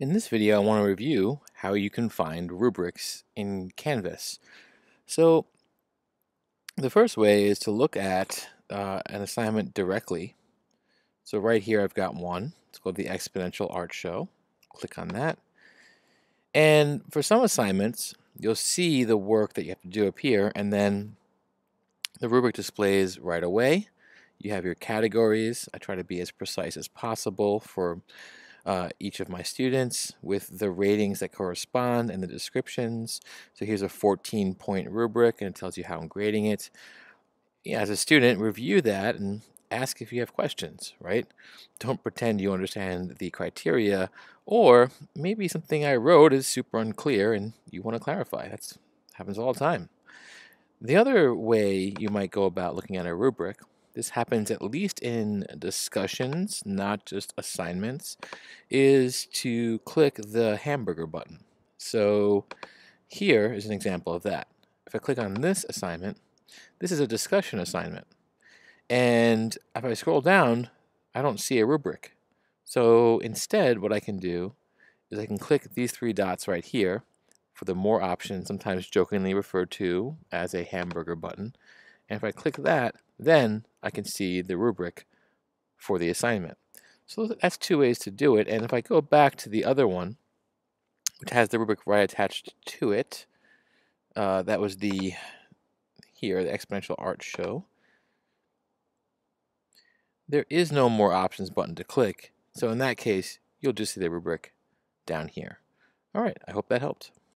In this video, I want to review how you can find rubrics in Canvas. So the first way is to look at uh, an assignment directly. So right here, I've got one. It's called the Exponential Art Show. Click on that. And for some assignments, you'll see the work that you have to do appear, and then the rubric displays right away. You have your categories. I try to be as precise as possible for uh, each of my students with the ratings that correspond and the descriptions. So here's a 14 point rubric and it tells you how I'm grading it. As a student, review that and ask if you have questions, right? Don't pretend you understand the criteria or maybe something I wrote is super unclear and you want to clarify. That happens all the time. The other way you might go about looking at a rubric this happens at least in discussions, not just assignments, is to click the hamburger button. So here is an example of that. If I click on this assignment, this is a discussion assignment. And if I scroll down, I don't see a rubric. So instead, what I can do is I can click these three dots right here for the more options, sometimes jokingly referred to as a hamburger button. And if I click that, then I can see the rubric for the assignment. So that's two ways to do it. And if I go back to the other one, which has the rubric right attached to it, uh, that was the here, the exponential art show. There is no more options button to click. So in that case, you'll just see the rubric down here. All right, I hope that helped.